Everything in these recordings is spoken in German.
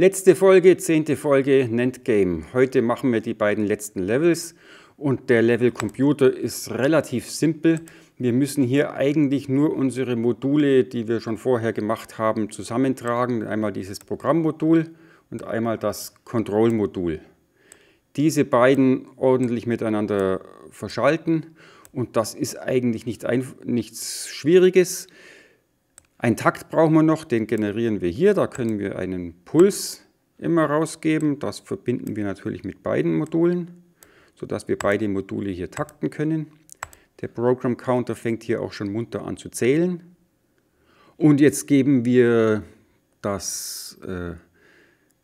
Letzte Folge, zehnte Folge, nennt Game. Heute machen wir die beiden letzten Levels und der Level Computer ist relativ simpel. Wir müssen hier eigentlich nur unsere Module, die wir schon vorher gemacht haben, zusammentragen. Einmal dieses Programmmodul und einmal das control Diese beiden ordentlich miteinander verschalten und das ist eigentlich nicht ein, nichts Schwieriges. Einen Takt brauchen wir noch, den generieren wir hier. Da können wir einen Puls immer rausgeben. Das verbinden wir natürlich mit beiden Modulen, sodass wir beide Module hier takten können. Der Program Counter fängt hier auch schon munter an zu zählen. Und jetzt geben wir das, äh,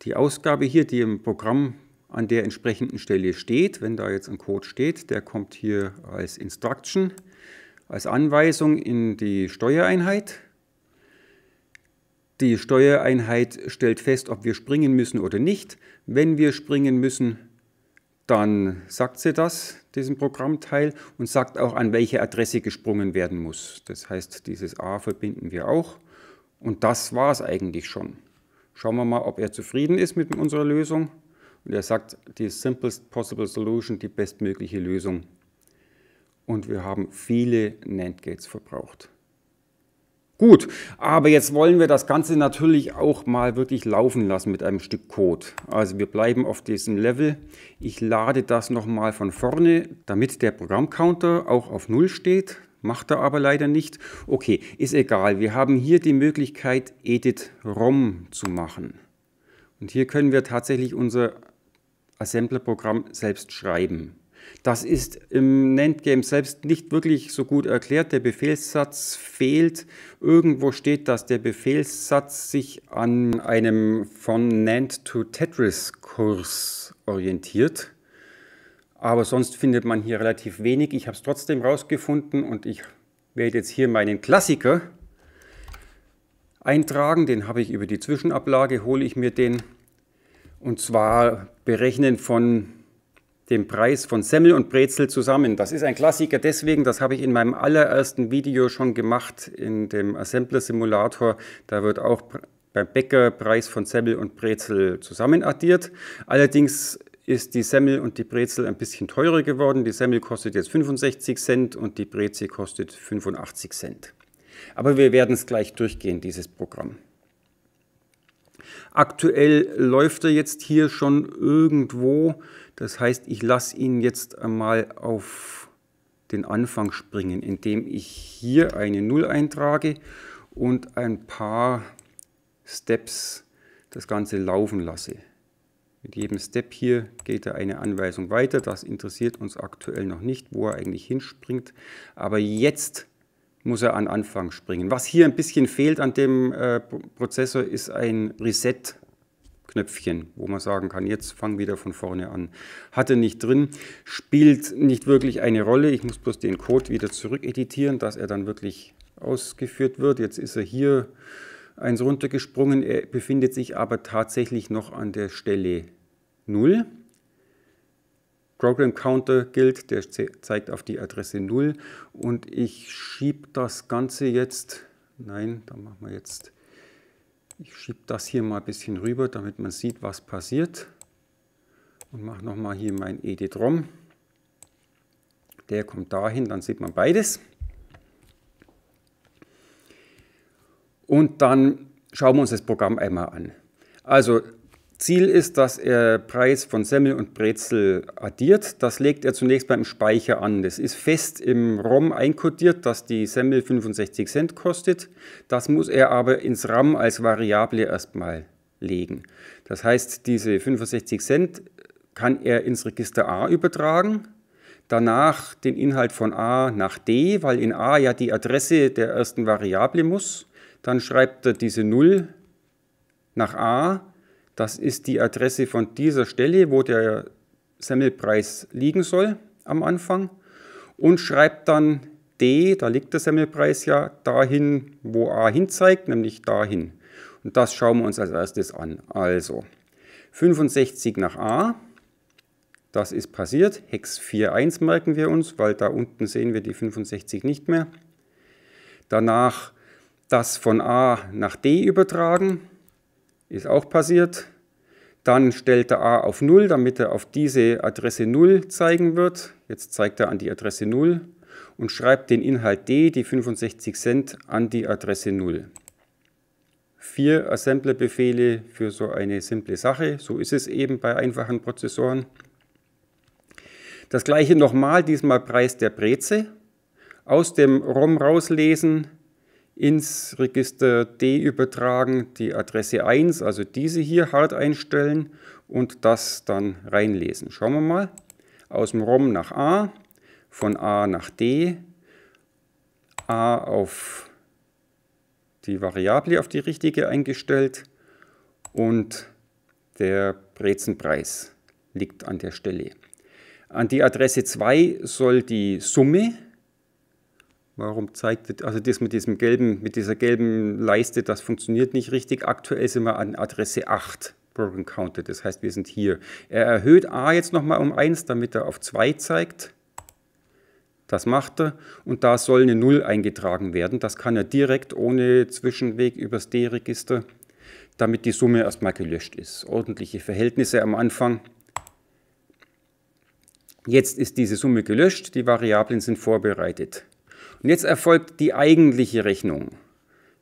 die Ausgabe hier, die im Programm an der entsprechenden Stelle steht. Wenn da jetzt ein Code steht, der kommt hier als Instruction, als Anweisung in die Steuereinheit. Die Steuereinheit stellt fest, ob wir springen müssen oder nicht. Wenn wir springen müssen, dann sagt sie das, diesen Programmteil, und sagt auch, an welche Adresse gesprungen werden muss. Das heißt, dieses a verbinden wir auch. Und das war es eigentlich schon. Schauen wir mal, ob er zufrieden ist mit unserer Lösung. Und er sagt, die simplest possible solution, die bestmögliche Lösung. Und wir haben viele NAND-Gates verbraucht. Gut, aber jetzt wollen wir das Ganze natürlich auch mal wirklich laufen lassen mit einem Stück Code. Also wir bleiben auf diesem Level. Ich lade das nochmal von vorne, damit der Programmcounter auch auf Null steht. Macht er aber leider nicht. Okay, ist egal. Wir haben hier die Möglichkeit, Edit ROM zu machen. Und hier können wir tatsächlich unser Assembler-Programm selbst schreiben. Das ist im Endgame selbst nicht wirklich so gut erklärt. Der Befehlssatz fehlt. Irgendwo steht, dass der Befehlssatz sich an einem von Nand to Tetris Kurs orientiert. Aber sonst findet man hier relativ wenig. Ich habe es trotzdem rausgefunden und ich werde jetzt hier meinen Klassiker eintragen. Den habe ich über die Zwischenablage, hole ich mir den. Und zwar berechnen von den Preis von Semmel und Brezel zusammen. Das ist ein Klassiker deswegen, das habe ich in meinem allerersten Video schon gemacht in dem Assembler-Simulator. Da wird auch beim Bäcker Preis von Semmel und Brezel zusammen addiert. Allerdings ist die Semmel und die Brezel ein bisschen teurer geworden. Die Semmel kostet jetzt 65 Cent und die Brezel kostet 85 Cent. Aber wir werden es gleich durchgehen, dieses Programm. Aktuell läuft er jetzt hier schon irgendwo. Das heißt, ich lasse ihn jetzt einmal auf den Anfang springen, indem ich hier eine 0 eintrage und ein paar Steps das Ganze laufen lasse. Mit jedem Step hier geht er eine Anweisung weiter. Das interessiert uns aktuell noch nicht, wo er eigentlich hinspringt. Aber jetzt muss er an Anfang springen. Was hier ein bisschen fehlt an dem äh, Prozessor ist ein Reset. Knöpfchen, wo man sagen kann, jetzt fang wieder von vorne an. Hatte nicht drin, spielt nicht wirklich eine Rolle. Ich muss bloß den Code wieder zurückeditieren, dass er dann wirklich ausgeführt wird. Jetzt ist er hier eins runtergesprungen. Er befindet sich aber tatsächlich noch an der Stelle 0. Program Counter gilt, der zeigt auf die Adresse 0 und ich schiebe das Ganze jetzt, nein, da machen wir jetzt, ich schiebe das hier mal ein bisschen rüber, damit man sieht, was passiert und mache nochmal hier mein edit-rom. Der kommt dahin, dann sieht man beides. Und dann schauen wir uns das Programm einmal an. Also Ziel ist, dass er Preis von Semmel und Brezel addiert. Das legt er zunächst beim Speicher an. Das ist fest im ROM einkodiert, dass die Semmel 65 Cent kostet. Das muss er aber ins RAM als Variable erstmal legen. Das heißt, diese 65 Cent kann er ins Register A übertragen. Danach den Inhalt von A nach D, weil in A ja die Adresse der ersten Variable muss. Dann schreibt er diese 0 nach A das ist die Adresse von dieser Stelle, wo der Semmelpreis liegen soll am Anfang und schreibt dann D, da liegt der Semmelpreis ja, dahin, wo A hinzeigt, nämlich dahin. Und das schauen wir uns als erstes an. Also 65 nach A, das ist passiert. Hex 4.1 merken wir uns, weil da unten sehen wir die 65 nicht mehr. Danach das von A nach D übertragen. Ist auch passiert. Dann stellt er a auf 0, damit er auf diese Adresse 0 zeigen wird. Jetzt zeigt er an die Adresse 0 und schreibt den Inhalt d, die 65 Cent, an die Adresse 0. Vier Assembler-Befehle für so eine simple Sache. So ist es eben bei einfachen Prozessoren. Das gleiche nochmal, diesmal Preis der Breze. Aus dem ROM rauslesen, ins Register D übertragen, die Adresse 1, also diese hier hart einstellen und das dann reinlesen. Schauen wir mal. Aus dem ROM nach A, von A nach D, A auf die Variable auf die richtige eingestellt und der Brezenpreis liegt an der Stelle. An die Adresse 2 soll die Summe Warum zeigt also das mit diesem gelben, mit dieser gelben Leiste, das funktioniert nicht richtig. Aktuell sind wir an Adresse 8, Broken Counted. Das heißt, wir sind hier. Er erhöht A jetzt nochmal um 1, damit er auf 2 zeigt. Das macht er und da soll eine 0 eingetragen werden. Das kann er direkt ohne Zwischenweg übers D-Register, damit die Summe erstmal gelöscht ist. Ordentliche Verhältnisse am Anfang. Jetzt ist diese Summe gelöscht, die Variablen sind vorbereitet. Und jetzt erfolgt die eigentliche Rechnung.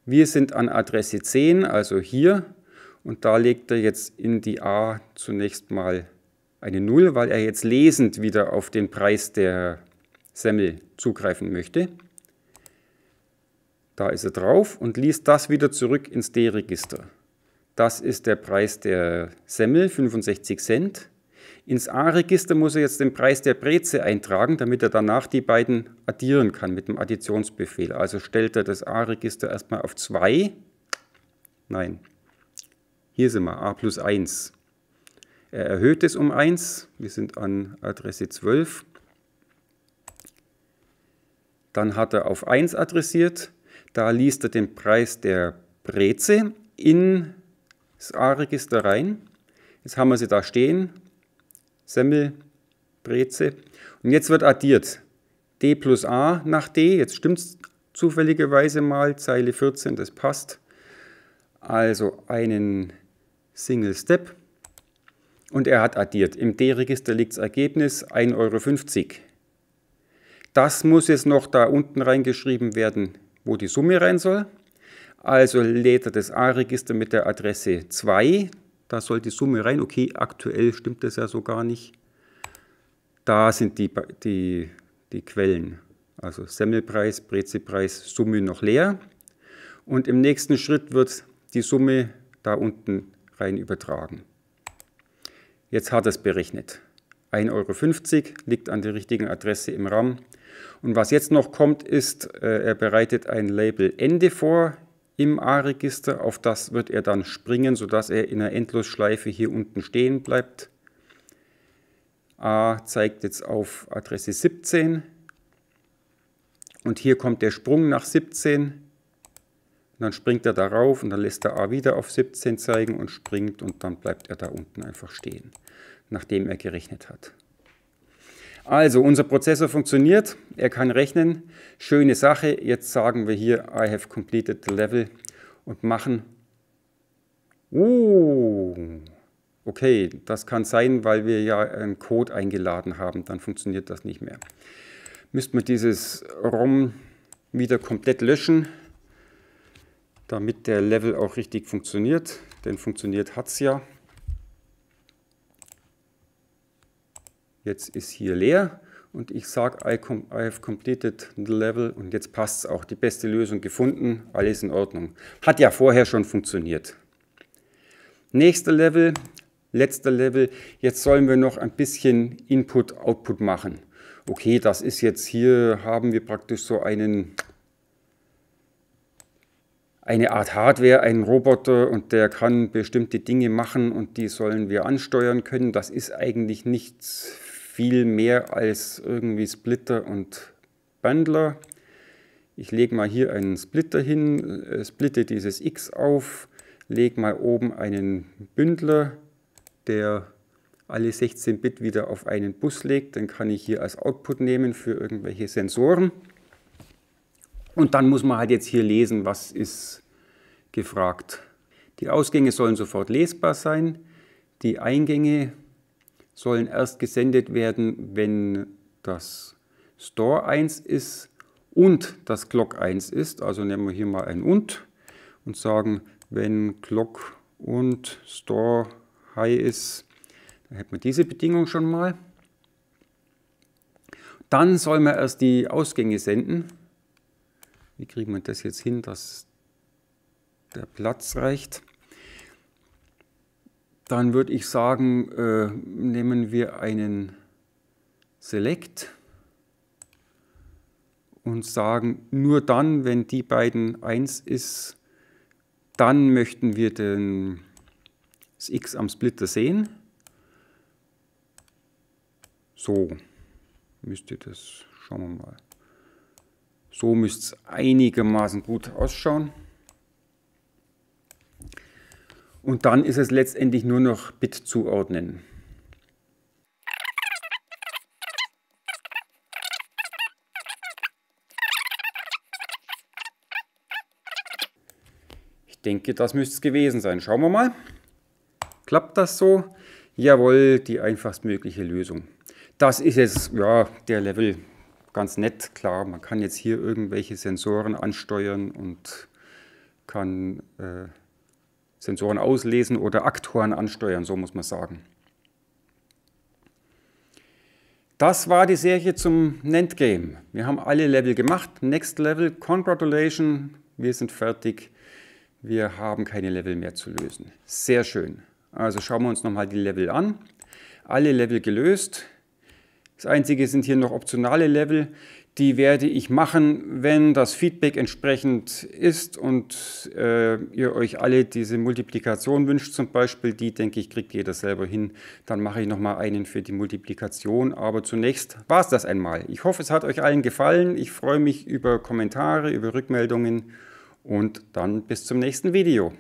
Wir sind an Adresse 10, also hier, und da legt er jetzt in die A zunächst mal eine 0, weil er jetzt lesend wieder auf den Preis der Semmel zugreifen möchte. Da ist er drauf und liest das wieder zurück ins D-Register. Das ist der Preis der Semmel, 65 Cent. Ins A-Register muss er jetzt den Preis der Breze eintragen, damit er danach die beiden addieren kann mit dem Additionsbefehl. Also stellt er das A-Register erstmal auf 2. Nein, hier sind wir, a plus 1. Er erhöht es um 1. Wir sind an Adresse 12. Dann hat er auf 1 adressiert. Da liest er den Preis der Breze in das A-Register rein. Jetzt haben wir sie da stehen. Semmel, Breze. Und jetzt wird addiert. D plus A nach D, jetzt stimmt es zufälligerweise mal, Zeile 14, das passt. Also einen Single Step und er hat addiert. Im D-Register liegt das Ergebnis 1,50 Euro. Das muss jetzt noch da unten reingeschrieben werden, wo die Summe rein soll. Also lädt er das A-Register mit der Adresse 2, da soll die Summe rein. Okay, aktuell stimmt das ja so gar nicht. Da sind die, die, die Quellen. Also Semmelpreis, Brezepreis, Summe noch leer. Und im nächsten Schritt wird die Summe da unten rein übertragen. Jetzt hat es berechnet. 1,50 Euro liegt an der richtigen Adresse im RAM. Und was jetzt noch kommt, ist, äh, er bereitet ein Label Ende vor im A-Register. Auf das wird er dann springen, sodass er in der Endlosschleife hier unten stehen bleibt. A zeigt jetzt auf Adresse 17. Und hier kommt der Sprung nach 17. Und dann springt er darauf und dann lässt er A wieder auf 17 zeigen und springt und dann bleibt er da unten einfach stehen, nachdem er gerechnet hat. Also, unser Prozessor funktioniert, er kann rechnen, schöne Sache. Jetzt sagen wir hier, I have completed the level und machen, oh, okay, das kann sein, weil wir ja einen Code eingeladen haben, dann funktioniert das nicht mehr. Müsste man dieses ROM wieder komplett löschen, damit der Level auch richtig funktioniert, denn funktioniert hat es ja. Jetzt ist hier leer und ich sage, I, com I have completed the level und jetzt passt es auch. Die beste Lösung gefunden, alles in Ordnung. Hat ja vorher schon funktioniert. Nächster Level, letzter Level. Jetzt sollen wir noch ein bisschen Input-Output machen. Okay, das ist jetzt hier, haben wir praktisch so einen eine Art Hardware, einen Roboter und der kann bestimmte Dinge machen und die sollen wir ansteuern können. Das ist eigentlich nichts viel mehr als irgendwie Splitter und Bundler. Ich lege mal hier einen Splitter hin, äh, splitte dieses X auf, lege mal oben einen Bündler, der alle 16 Bit wieder auf einen Bus legt. Den kann ich hier als Output nehmen für irgendwelche Sensoren. Und dann muss man halt jetzt hier lesen, was ist gefragt. Die Ausgänge sollen sofort lesbar sein. Die Eingänge sollen erst gesendet werden, wenn das Store 1 ist und das Clock 1 ist. Also nehmen wir hier mal ein und und sagen, wenn Clock und Store High ist, dann hätten wir diese Bedingung schon mal. Dann sollen wir erst die Ausgänge senden. Wie kriegen wir das jetzt hin, dass der Platz reicht? Dann würde ich sagen, äh, nehmen wir einen Select und sagen, nur dann, wenn die beiden 1 ist, dann möchten wir den, das x am Splitter sehen. So müsste das, schauen wir mal. So müsste es einigermaßen gut ausschauen. Und dann ist es letztendlich nur noch Bit zuordnen. Ich denke, das müsste es gewesen sein. Schauen wir mal. Klappt das so? Jawohl, die einfachstmögliche Lösung. Das ist jetzt, ja, der Level ganz nett. Klar, man kann jetzt hier irgendwelche Sensoren ansteuern und kann äh, Sensoren auslesen oder Aktoren ansteuern, so muss man sagen. Das war die Serie zum Endgame. Wir haben alle Level gemacht. Next Level, Congratulations, wir sind fertig. Wir haben keine Level mehr zu lösen. Sehr schön. Also schauen wir uns nochmal die Level an. Alle Level gelöst. Das einzige sind hier noch optionale Level die werde ich machen, wenn das Feedback entsprechend ist und äh, ihr euch alle diese Multiplikation wünscht zum Beispiel. Die, denke ich, kriegt jeder selber hin. Dann mache ich nochmal einen für die Multiplikation. Aber zunächst war es das einmal. Ich hoffe, es hat euch allen gefallen. Ich freue mich über Kommentare, über Rückmeldungen und dann bis zum nächsten Video.